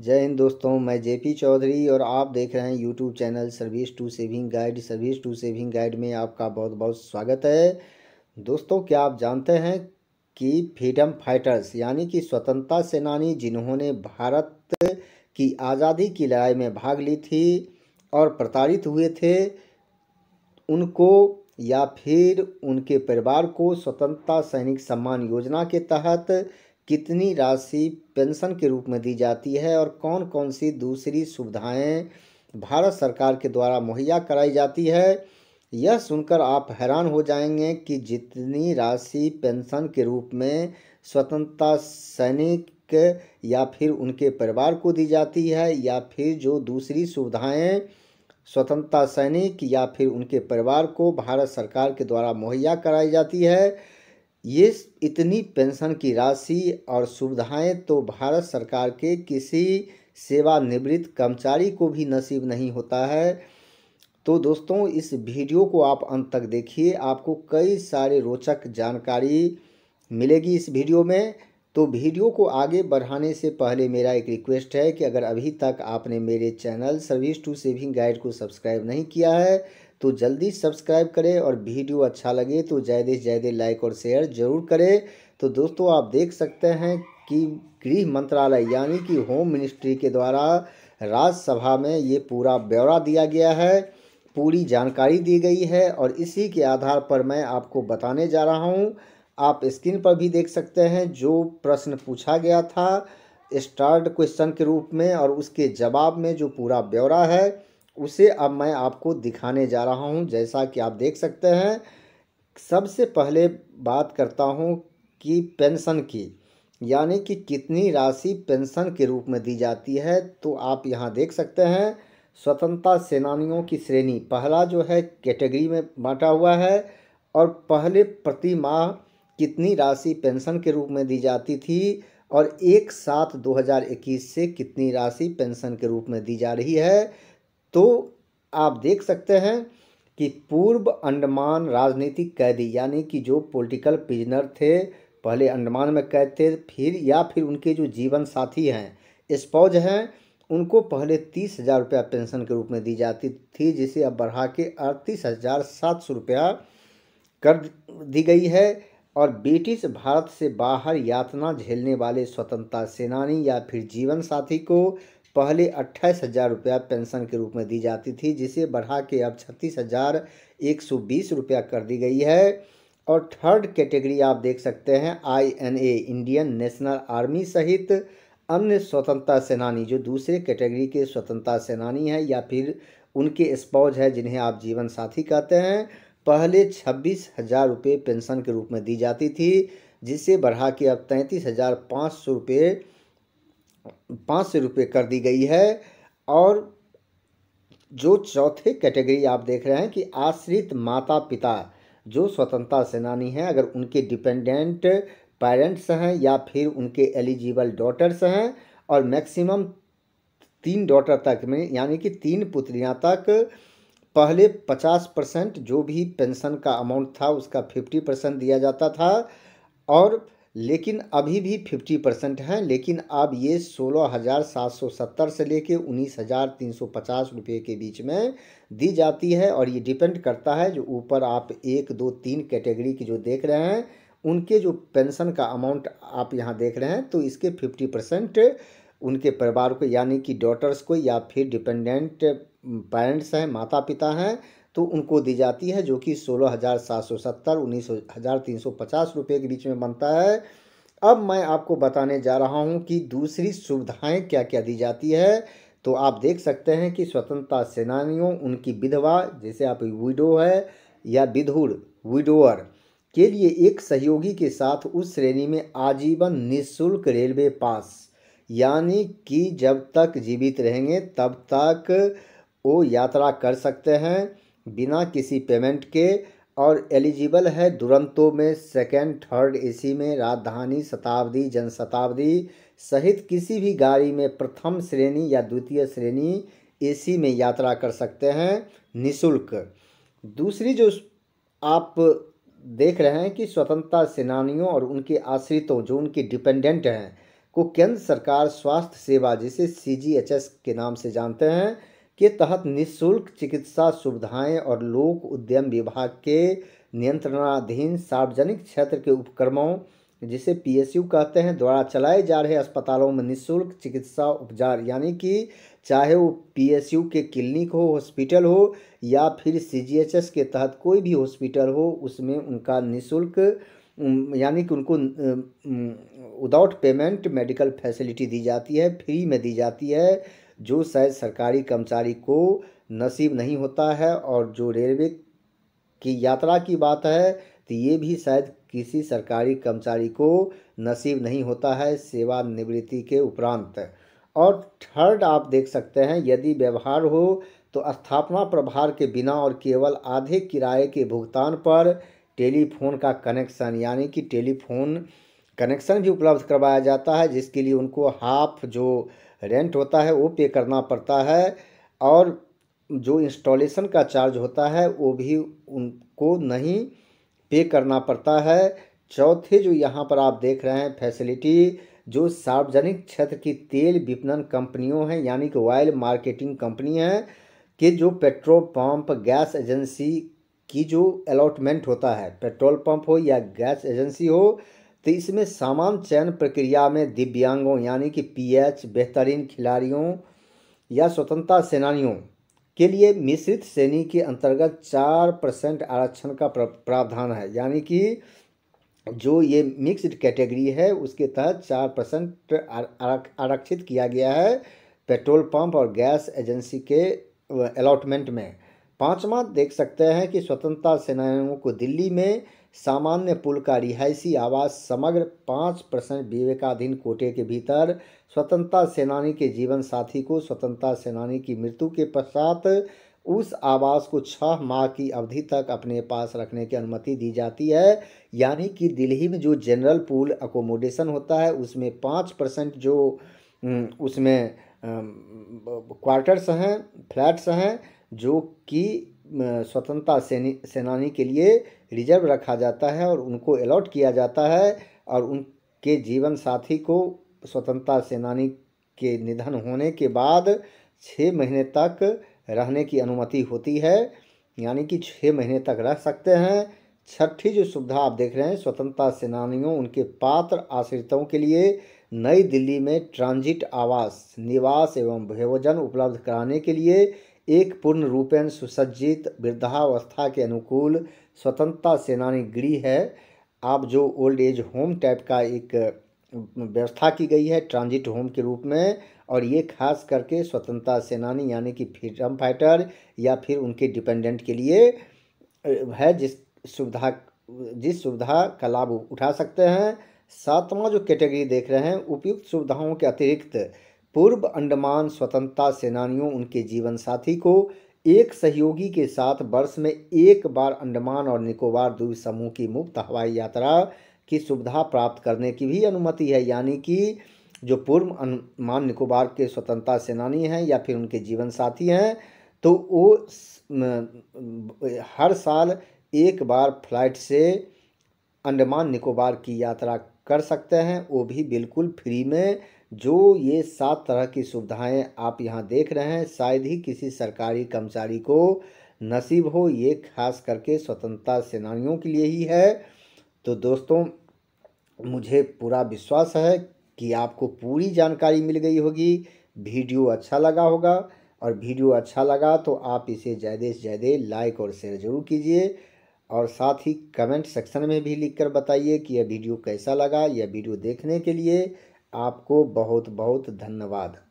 जय हिंद दोस्तों मैं जेपी चौधरी और आप देख रहे हैं YouTube channel service to saving guide service to saving guide में आपका बहुत बहुत स्वागत है दोस्तों क्या आप जानते हैं कि फ्रीडम फाइटर्स यानी कि स्वतंत्रता सेनानी जिन्होंने भारत की आज़ादी की लड़ाई में भाग ली थी और प्रताड़ित हुए थे उनको या फिर उनके परिवार को स्वतंत्रता सैनिक सम्मान योजना के तहत कितनी राशि पेंशन के रूप में दी जाती है और कौन कौन सी दूसरी सुविधाएं भारत सरकार के द्वारा मुहैया कराई जाती है यह सुनकर आप हैरान हो जाएंगे कि जितनी राशि पेंशन के रूप में स्वतंत्रता सैनिक या फिर उनके परिवार को दी जाती है या फिर जो दूसरी सुविधाएं स्वतंत्रता सैनिक या फिर उनके परिवार को भारत सरकार के द्वारा मुहैया कराई जाती है ये इतनी पेंशन की राशि और सुविधाएं तो भारत सरकार के किसी सेवानिवृत्त कर्मचारी को भी नसीब नहीं होता है तो दोस्तों इस वीडियो को आप अंत तक देखिए आपको कई सारे रोचक जानकारी मिलेगी इस वीडियो में तो वीडियो को आगे बढ़ाने से पहले मेरा एक रिक्वेस्ट है कि अगर अभी तक आपने मेरे channel service to saving guide को सब्सक्राइब नहीं किया है तो जल्दी सब्सक्राइब करें और वीडियो अच्छा लगे तो ज़्यादा से ज़्यादा लाइक और शेयर जरूर करें तो दोस्तों आप देख सकते हैं कि गृह मंत्रालय यानी कि होम मिनिस्ट्री के द्वारा राज्यसभा में ये पूरा ब्यौरा दिया गया है पूरी जानकारी दी गई है और इसी के आधार पर मैं आपको बताने जा रहा हूँ आप स्क्रीन पर भी देख सकते हैं जो प्रश्न पूछा गया था स्टार्ट क्वेश्चन के रूप में और उसके जवाब में जो पूरा ब्यौरा है उसे अब मैं आपको दिखाने जा रहा हूँ जैसा कि आप देख सकते हैं सबसे पहले बात करता हूँ कि पेंशन की यानी कि कितनी राशि पेंशन के रूप में दी जाती है तो आप यहाँ देख सकते हैं स्वतंत्रता सेनानियों की श्रेणी पहला जो है कैटेगरी में बांटा हुआ है और पहले प्रति माह कितनी राशि पेंशन के रूप में दी जाती थी और एक सात 2021 से कितनी राशि पेंशन के रूप में दी जा रही है तो आप देख सकते हैं कि पूर्व अंडमान राजनीतिक कैदी यानी कि जो पॉलिटिकल प्रिजनर थे पहले अंडमान में कैद थे फिर या फिर उनके जो जीवन साथी हैं स्पौज हैं उनको पहले तीस हज़ार रुपया पेंशन के रूप में दी जाती थी जिसे अब बढ़ा के अड़तीस हज़ार सात सौ रुपया कर दी गई है और ब्रिटिश भारत से बाहर यातना झेलने वाले स्वतंत्रता सेनानी या फिर जीवन साथी को पहले अट्ठाईस हज़ार रुपया पेंशन के रूप में दी जाती थी जिसे बढ़ा के अब छत्तीस हज़ार एक सौ बीस रुपया कर दी गई है और थर्ड कैटेगरी आप देख सकते हैं I N A Indian National Army सहित अन्य स्वतंत्रता सेनानी जो दूसरे कैटेगरी के स्वतंत्रता सेनानी हैं या फिर उनके स्पौज है जिन्हें आप जीवन साथी कहते हैं पहले छब्बीस हज़ार रुपये पेंशन के रूप में दी जाती थी जिसे बढ़ा के अब तैंतीस हज़ार पाँच सौ रुपये पाँच सौ रुपये कर दी गई है और जो चौथे कैटेगरी आप देख रहे हैं कि आश्रित माता पिता जो स्वतंत्रता सेनानी हैं अगर उनके डिपेंडेंट पेरेंट्स हैं या फिर उनके एलिजिबल डॉटर्स हैं और मैक्सिमम तीन डॉटर तक में यानी कि तीन पुत्रियाँ तक पहले पचास परसेंट जो भी पेंशन का अमाउंट था उसका फिफ्टी परसेंट दिया जाता था और लेकिन अभी भी फिफ्टी परसेंट हैं लेकिन अब ये सोलह हज़ार सात सौ सत्तर से लेके उन्नीस हज़ार तीन सौ पचास रुपये के बीच में दी जाती है और ये डिपेंड करता है जो ऊपर आप एक दो तीन कैटेगरी की जो देख रहे हैं उनके जो पेंशन का अमाउंट आप यहाँ देख रहे हैं तो इसके फिफ्टी परसेंट उनके परिवार को यानी कि डॉटर्स को या फिर डिपेंडेंट पेरेंट्स हैं माता पिता हैं तो उनको दी जाती है जो कि सोलह हज़ार सात सौ सत्तर उन्नीस हज़ार तीन सौ पचास रुपये के बीच में बनता है अब मैं आपको बताने जा रहा हूँ कि दूसरी सुविधाएँ क्या क्या दी जाती है तो आप देख सकते हैं कि स्वतंत्रता सेनानियों उनकी विधवा जैसे आप विडो है या विधुर विडोअर के लिए एक सहयोगी के साथ उस श्रेणी में आजीवन निःशुल्क रेलवे पास यानी कि जब तक जीवित रहेंगे तब तक वो यात्रा कर सकते हैं बिना किसी पेमेंट के और एलिजिबल है दुरंतों में सेकेंड थर्ड एसी में राजधानी शताब्दी जनशताब्दी सहित किसी भी गाड़ी में प्रथम श्रेणी या द्वितीय श्रेणी एसी में यात्रा कर सकते हैं निशुल्क दूसरी जो आप देख रहे हैं कि स्वतंत्रता सेनानियों और उनके आश्रितों जो उनके डिपेंडेंट हैं को केंद्र सरकार स्वास्थ्य सेवा जिसे सी के नाम से जानते हैं के तहत निशुल्क चिकित्सा सुविधाएं और लोक उद्यम विभाग के नियंत्रणाधीन सार्वजनिक क्षेत्र के उपक्रमों जिसे पीएसयू कहते हैं द्वारा चलाए जा रहे अस्पतालों में निशुल्क चिकित्सा उपचार यानी कि चाहे वो पीएसयू के क्लिनिक हो हॉस्पिटल हो या फिर सीजीएचएस के तहत कोई भी हॉस्पिटल हो उसमें उनका निशुल्क यानी कि उनको विदाउट पेमेंट मेडिकल फैसिलिटी दी जाती है फ्री में दी जाती है जो शायद सरकारी कर्मचारी को नसीब नहीं होता है और जो रेलवे की यात्रा की बात है तो ये भी शायद किसी सरकारी कर्मचारी को नसीब नहीं होता है सेवानिवृत्ति के उपरांत और थर्ड आप देख सकते हैं यदि व्यवहार हो तो स्थापना प्रभार के बिना और केवल आधे किराए के भुगतान पर टेलीफोन का कनेक्शन यानी कि टेलीफोन कनेक्शन भी उपलब्ध करवाया जाता है जिसके लिए उनको हाफ जो रेंट होता है वो पे करना पड़ता है और जो इंस्टॉलेशन का चार्ज होता है वो भी उनको नहीं पे करना पड़ता है चौथे जो यहाँ पर आप देख रहे हैं फैसिलिटी जो सार्वजनिक क्षेत्र की तेल विपणन कंपनियों हैं यानी कि ऑयल मार्केटिंग कंपनी हैं कि जो पेट्रोल पंप गैस एजेंसी की जो अलॉटमेंट होता है पेट्रोल पंप हो या गैस एजेंसी हो तो इसमें सामान चयन प्रक्रिया में दिव्यांगों यानी कि पीएच बेहतरीन खिलाड़ियों या स्वतंत्रता सेनानियों के लिए मिश्रित श्रेणी के अंतर्गत चार परसेंट आरक्षण का प्रावधान है यानी कि जो ये मिक्स्ड कैटेगरी है उसके तहत चार परसेंट आरक्षित किया गया है पेट्रोल पंप और गैस एजेंसी के अलाटमेंट में पाँचवा देख सकते हैं कि स्वतंत्रता सेनानियों को दिल्ली में सामान्य पुल का रिहायशी आवास समग्र पाँच परसेंट विवेकाधीन कोटे के भीतर स्वतंत्रता सेनानी के जीवन साथी को स्वतंत्रता सेनानी की मृत्यु के पश्चात उस आवास को छः माह की अवधि तक अपने पास रखने की अनुमति दी जाती है यानी कि दिल्ली में जो जनरल पूल अकोमोडेशन होता है उसमें पाँच परसेंट जो उसमें क्वार्टर्स हैं फ्लैट्स हैं जो कि स्वतंत्रता सेनी सेनानी के लिए रिजर्व रखा जाता है और उनको अलॉट किया जाता है और उनके जीवन साथी को स्वतंत्रता सेनानी के निधन होने के बाद छः महीने तक रहने की अनुमति होती है यानी कि छः महीने तक रह सकते हैं छठी जो सुविधा आप देख रहे हैं स्वतंत्रता सेनानियों उनके पात्र आश्रितों के लिए नई दिल्ली में ट्रांजिट आवास निवास एवं भोजन उपलब्ध कराने के लिए एक पूर्ण रूपेण सुसज्जित वृद्धावस्था के अनुकूल स्वतंत्रता सेनानी गृह है आप जो ओल्ड एज होम टाइप का एक व्यवस्था की गई है ट्रांजिट होम के रूप में और ये खास करके स्वतंत्रता सेनानी यानी कि फ्रीडम फाइटर या फिर उनके डिपेंडेंट के लिए है जिस सुविधा जिस सुविधा का लाभ उठा सकते हैं सातवां जो कैटेगरी देख रहे हैं उपयुक्त सुविधाओं के अतिरिक्त पूर्व अंडमान स्वतंत्रता सेनानियों उनके जीवन साथी को एक सहयोगी के साथ वर्ष में एक बार अंडमान और निकोबार द्वीप समूह की मुफ्त हवाई यात्रा की सुविधा प्राप्त करने की भी अनुमति है यानी कि जो पूर्व अंडमान निकोबार के स्वतंत्रता सेनानी हैं या फिर उनके जीवन साथी हैं तो वो हर साल एक बार फ्लाइट से अंडमान निकोबार की यात्रा कर सकते हैं वो भी बिल्कुल फ्री में जो ये सात तरह की सुविधाएं आप यहाँ देख रहे हैं शायद ही किसी सरकारी कर्मचारी को नसीब हो ये खास करके स्वतंत्रता सेनानियों के लिए ही है तो दोस्तों मुझे पूरा विश्वास है कि आपको पूरी जानकारी मिल गई होगी वीडियो अच्छा लगा होगा और वीडियो अच्छा लगा तो आप इसे ज़्यादा से ज़्यादा लाइक और शेयर ज़रूर कीजिए और साथ ही कमेंट सेक्शन में भी लिखकर बताइए कि यह वीडियो कैसा लगा यह वीडियो देखने के लिए आपको बहुत बहुत धन्यवाद